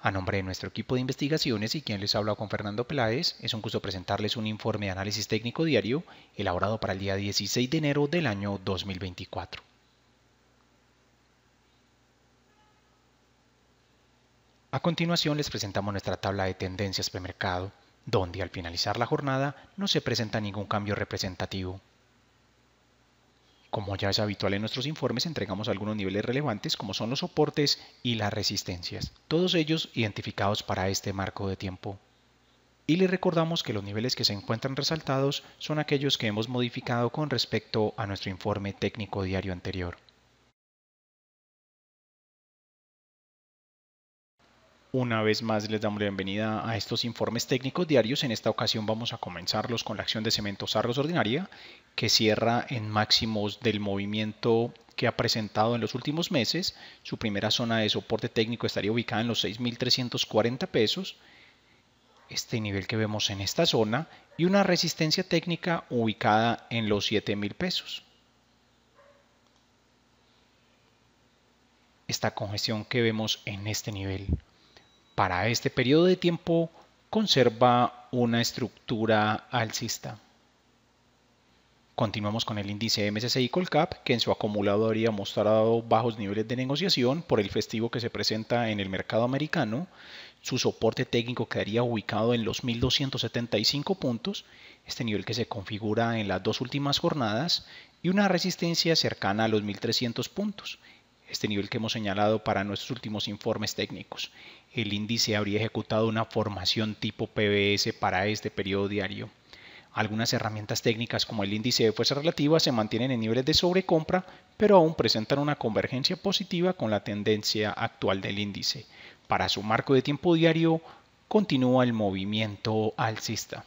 A nombre de nuestro equipo de investigaciones y quien les habla con Fernando Peláez, es un gusto presentarles un informe de análisis técnico diario elaborado para el día 16 de enero del año 2024. A continuación les presentamos nuestra tabla de tendencias premercado, donde al finalizar la jornada no se presenta ningún cambio representativo. Como ya es habitual en nuestros informes, entregamos algunos niveles relevantes como son los soportes y las resistencias, todos ellos identificados para este marco de tiempo. Y le recordamos que los niveles que se encuentran resaltados son aquellos que hemos modificado con respecto a nuestro informe técnico diario anterior. Una vez más les damos la bienvenida a estos informes técnicos diarios. En esta ocasión vamos a comenzarlos con la acción de Cementos Argos ordinaria que cierra en máximos del movimiento que ha presentado en los últimos meses. Su primera zona de soporte técnico estaría ubicada en los 6.340 pesos. Este nivel que vemos en esta zona y una resistencia técnica ubicada en los 7.000 pesos. Esta congestión que vemos en este nivel para este periodo de tiempo conserva una estructura alcista. Continuamos con el índice MSCI Colcap, que en su acumulado habría mostrado bajos niveles de negociación por el festivo que se presenta en el mercado americano. Su soporte técnico quedaría ubicado en los 1275 puntos, este nivel que se configura en las dos últimas jornadas, y una resistencia cercana a los 1300 puntos, este nivel que hemos señalado para nuestros últimos informes técnicos el índice habría ejecutado una formación tipo PBS para este periodo diario. Algunas herramientas técnicas como el índice de fuerza relativa se mantienen en niveles de sobrecompra, pero aún presentan una convergencia positiva con la tendencia actual del índice. Para su marco de tiempo diario, continúa el movimiento alcista.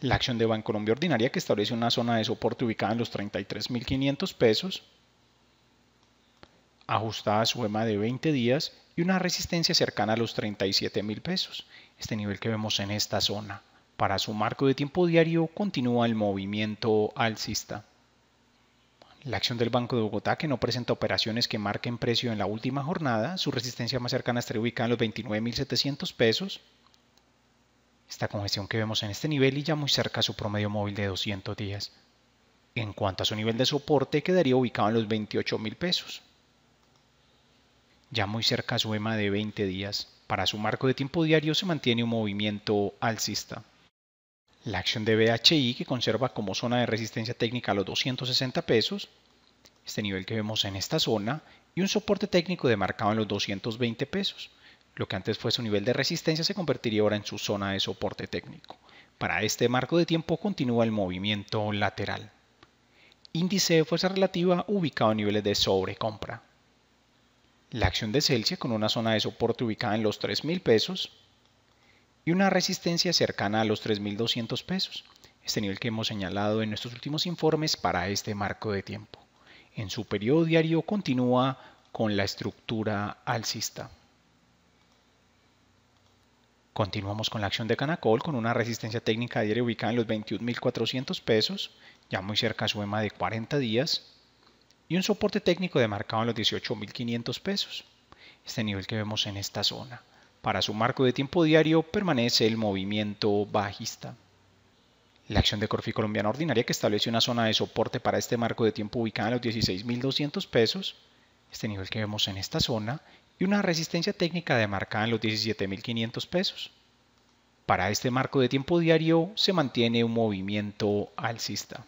La acción de Banco Colombia Ordinaria que establece una zona de soporte ubicada en los 33.500 pesos ajustada a su EMA de 20 días y una resistencia cercana a los 37 mil pesos, este nivel que vemos en esta zona. Para su marco de tiempo diario continúa el movimiento alcista. La acción del Banco de Bogotá, que no presenta operaciones que marquen precio en la última jornada, su resistencia más cercana estaría ubicada en los 29.700 pesos. Esta congestión que vemos en este nivel y ya muy cerca a su promedio móvil de 200 días. En cuanto a su nivel de soporte, quedaría ubicado en los mil pesos ya muy cerca a su EMA de 20 días, para su marco de tiempo diario se mantiene un movimiento alcista. La acción de BHI que conserva como zona de resistencia técnica los 260 pesos, este nivel que vemos en esta zona, y un soporte técnico demarcado en los 220 pesos. Lo que antes fue su nivel de resistencia se convertiría ahora en su zona de soporte técnico. Para este marco de tiempo continúa el movimiento lateral. Índice de fuerza relativa ubicado a niveles de sobrecompra la acción de Celsius con una zona de soporte ubicada en los 3.000 pesos y una resistencia cercana a los 3.200 pesos, este nivel que hemos señalado en nuestros últimos informes para este marco de tiempo. En su periodo diario continúa con la estructura alcista. Continuamos con la acción de Canacol con una resistencia técnica diaria ubicada en los 21.400 pesos, ya muy cerca a su EMA de 40 días, y un soporte técnico demarcado en los 18.500 pesos, este nivel que vemos en esta zona. Para su marco de tiempo diario permanece el movimiento bajista. La acción de Corfi Colombiana Ordinaria que establece una zona de soporte para este marco de tiempo ubicada en los 16.200 pesos, este nivel que vemos en esta zona, y una resistencia técnica demarcada en los 17.500 pesos. Para este marco de tiempo diario se mantiene un movimiento alcista.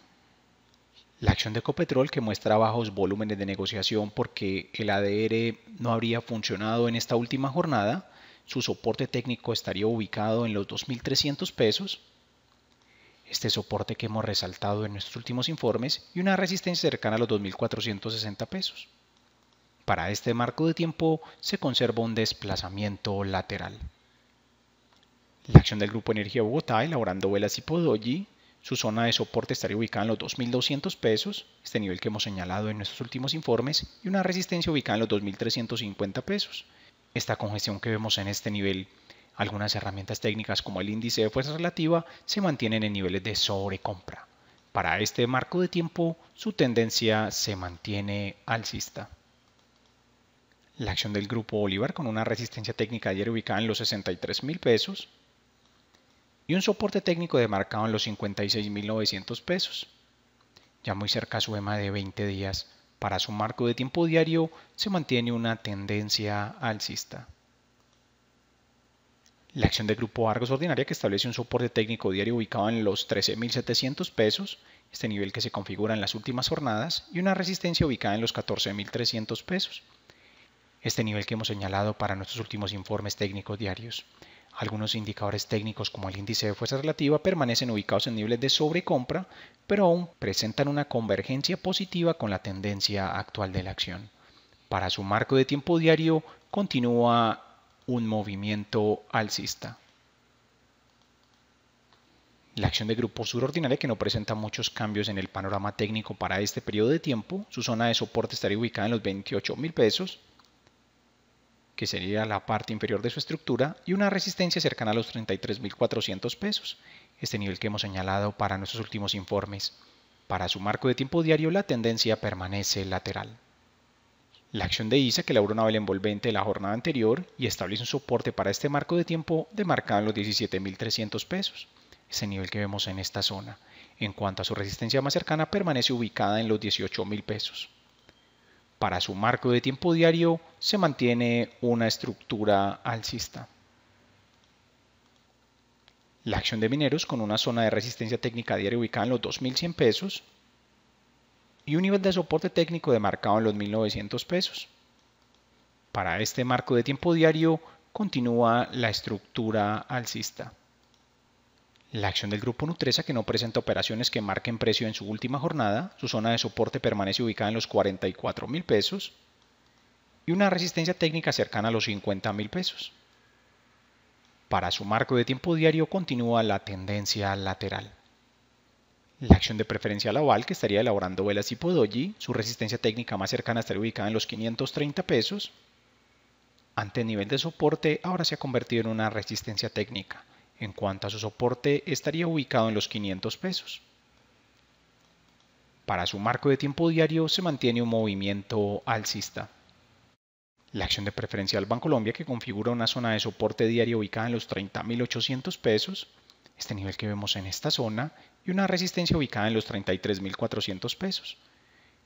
La acción de Ecopetrol que muestra bajos volúmenes de negociación porque el ADR no habría funcionado en esta última jornada, su soporte técnico estaría ubicado en los 2.300 pesos, este soporte que hemos resaltado en nuestros últimos informes y una resistencia cercana a los 2.460 pesos. Para este marco de tiempo se conserva un desplazamiento lateral. La acción del Grupo Energía Bogotá, elaborando velas y podoji, su zona de soporte estaría ubicada en los 2.200 pesos, este nivel que hemos señalado en nuestros últimos informes, y una resistencia ubicada en los 2.350 pesos. Esta congestión que vemos en este nivel, algunas herramientas técnicas como el índice de fuerza relativa, se mantienen en niveles de sobrecompra. Para este marco de tiempo, su tendencia se mantiene alcista. La acción del grupo Bolívar con una resistencia técnica ayer ubicada en los 63 mil pesos, y un soporte técnico demarcado en los 56.900 pesos. Ya muy cerca su EMA de 20 días, para su marco de tiempo diario se mantiene una tendencia alcista. La acción del Grupo Argos Ordinaria que establece un soporte técnico diario ubicado en los 13.700 pesos, este nivel que se configura en las últimas jornadas, y una resistencia ubicada en los 14.300 pesos, este nivel que hemos señalado para nuestros últimos informes técnicos diarios. Algunos indicadores técnicos como el índice de fuerza relativa permanecen ubicados en niveles de sobrecompra, pero aún presentan una convergencia positiva con la tendencia actual de la acción. Para su marco de tiempo diario continúa un movimiento alcista. La acción de grupo sur ordinaria que no presenta muchos cambios en el panorama técnico para este periodo de tiempo, su zona de soporte estaría ubicada en los 28 mil pesos, que sería la parte inferior de su estructura, y una resistencia cercana a los 33.400 pesos, este nivel que hemos señalado para nuestros últimos informes. Para su marco de tiempo diario la tendencia permanece lateral. La acción de ISA que labró una vela envolvente la jornada anterior y establece un soporte para este marco de tiempo demarcado en los 17.300 pesos, ese nivel que vemos en esta zona. En cuanto a su resistencia más cercana permanece ubicada en los 18.000 pesos. Para su marco de tiempo diario se mantiene una estructura alcista. La acción de mineros con una zona de resistencia técnica diaria ubicada en los 2100 pesos y un nivel de soporte técnico demarcado en los 1900 pesos. Para este marco de tiempo diario continúa la estructura alcista. La acción del grupo Nutresa, que no presenta operaciones que marquen precio en su última jornada, su zona de soporte permanece ubicada en los 44 mil pesos y una resistencia técnica cercana a los 50 mil pesos. Para su marco de tiempo diario continúa la tendencia lateral. La acción de preferencia Laval, que estaría elaborando Velas tipo Doji. su resistencia técnica más cercana estaría ubicada en los 530 pesos. Ante nivel de soporte ahora se ha convertido en una resistencia técnica. En cuanto a su soporte, estaría ubicado en los 500 pesos. Para su marco de tiempo diario se mantiene un movimiento alcista. La acción de preferencia del Bancolombia que configura una zona de soporte diario ubicada en los 30.800 pesos, este nivel que vemos en esta zona, y una resistencia ubicada en los 33.400 pesos,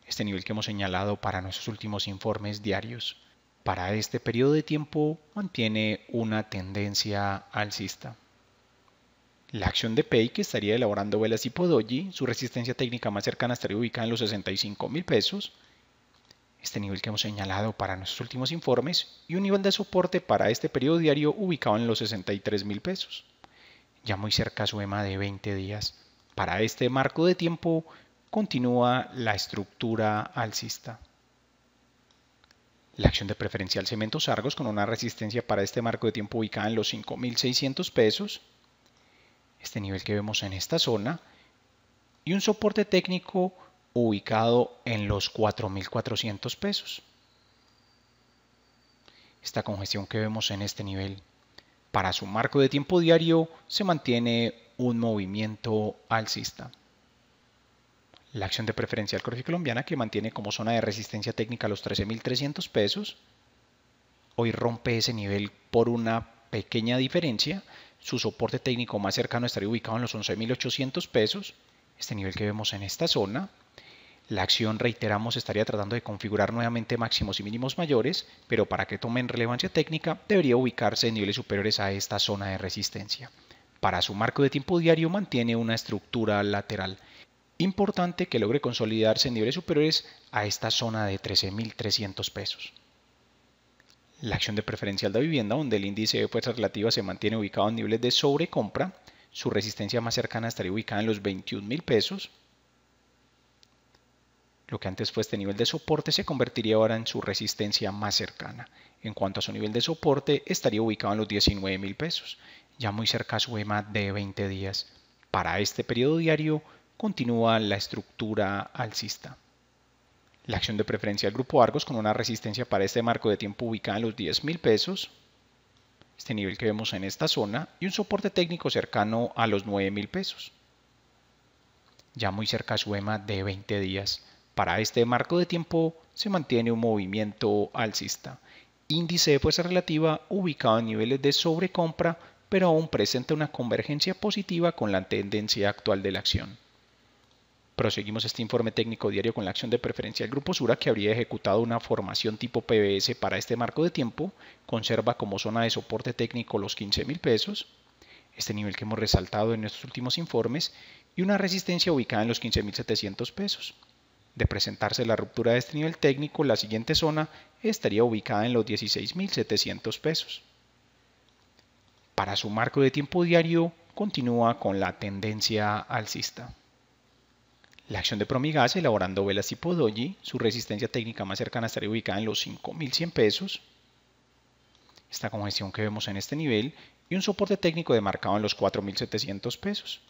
este nivel que hemos señalado para nuestros últimos informes diarios. Para este periodo de tiempo mantiene una tendencia alcista. La acción de Pei que estaría elaborando velas tipo doji, su resistencia técnica más cercana estaría ubicada en los 65 mil pesos, este nivel que hemos señalado para nuestros últimos informes, y un nivel de soporte para este periodo diario ubicado en los 63 mil pesos. Ya muy cerca su EMA de 20 días. Para este marco de tiempo continúa la estructura alcista. La acción de preferencial Cementos Argos con una resistencia para este marco de tiempo ubicada en los 5.600 pesos este nivel que vemos en esta zona, y un soporte técnico ubicado en los 4.400 pesos. Esta congestión que vemos en este nivel para su marco de tiempo diario se mantiene un movimiento alcista. La acción de preferencia al corfi colombiana que mantiene como zona de resistencia técnica los 13.300 pesos. Hoy rompe ese nivel por una pequeña diferencia su soporte técnico más cercano estaría ubicado en los 11.800 pesos, este nivel que vemos en esta zona. La acción, reiteramos, estaría tratando de configurar nuevamente máximos y mínimos mayores, pero para que tomen relevancia técnica debería ubicarse en niveles superiores a esta zona de resistencia. Para su marco de tiempo diario mantiene una estructura lateral. Importante que logre consolidarse en niveles superiores a esta zona de 13.300 pesos la acción de preferencial de vivienda, donde el índice de fuerza relativa se mantiene ubicado en niveles de sobrecompra, su resistencia más cercana estaría ubicada en los 21 mil pesos. Lo que antes fue este nivel de soporte se convertiría ahora en su resistencia más cercana. En cuanto a su nivel de soporte, estaría ubicado en los 19 mil pesos, ya muy cerca e a su EMA de 20 días. Para este periodo diario, continúa la estructura alcista. La acción de preferencia del grupo Argos con una resistencia para este marco de tiempo ubicada en los $10,000. pesos, este nivel que vemos en esta zona, y un soporte técnico cercano a los $9,000. pesos. Ya muy cerca su EMA de 20 días. Para este marco de tiempo se mantiene un movimiento alcista. Índice de fuerza relativa ubicado en niveles de sobrecompra, pero aún presenta una convergencia positiva con la tendencia actual de la acción. Proseguimos este informe técnico diario con la acción de preferencia del Grupo Sura que habría ejecutado una formación tipo PBS para este marco de tiempo, conserva como zona de soporte técnico los $15,000, pesos, este nivel que hemos resaltado en nuestros últimos informes, y una resistencia ubicada en los 15.700 pesos. De presentarse la ruptura de este nivel técnico, la siguiente zona estaría ubicada en los 16.700 pesos. Para su marco de tiempo diario, continúa con la tendencia alcista. La acción de Promigas elaborando velas tipo doji, su resistencia técnica más cercana estaría ubicada en los 5.100 pesos. Esta congestión que vemos en este nivel y un soporte técnico demarcado en los 4.700 pesos.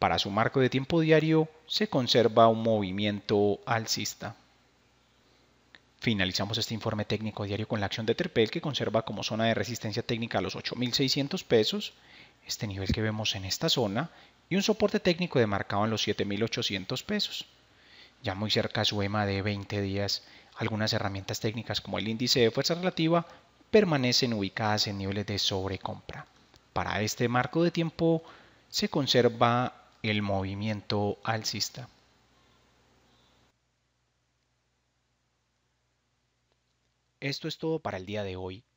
Para su marco de tiempo diario se conserva un movimiento alcista. Finalizamos este informe técnico diario con la acción de Terpel que conserva como zona de resistencia técnica los 8.600 pesos. Este nivel que vemos en esta zona y un soporte técnico demarcado en los 7.800 pesos. Ya muy cerca su EMA de 20 días, algunas herramientas técnicas como el índice de fuerza relativa permanecen ubicadas en niveles de sobrecompra. Para este marco de tiempo se conserva el movimiento alcista. Esto es todo para el día de hoy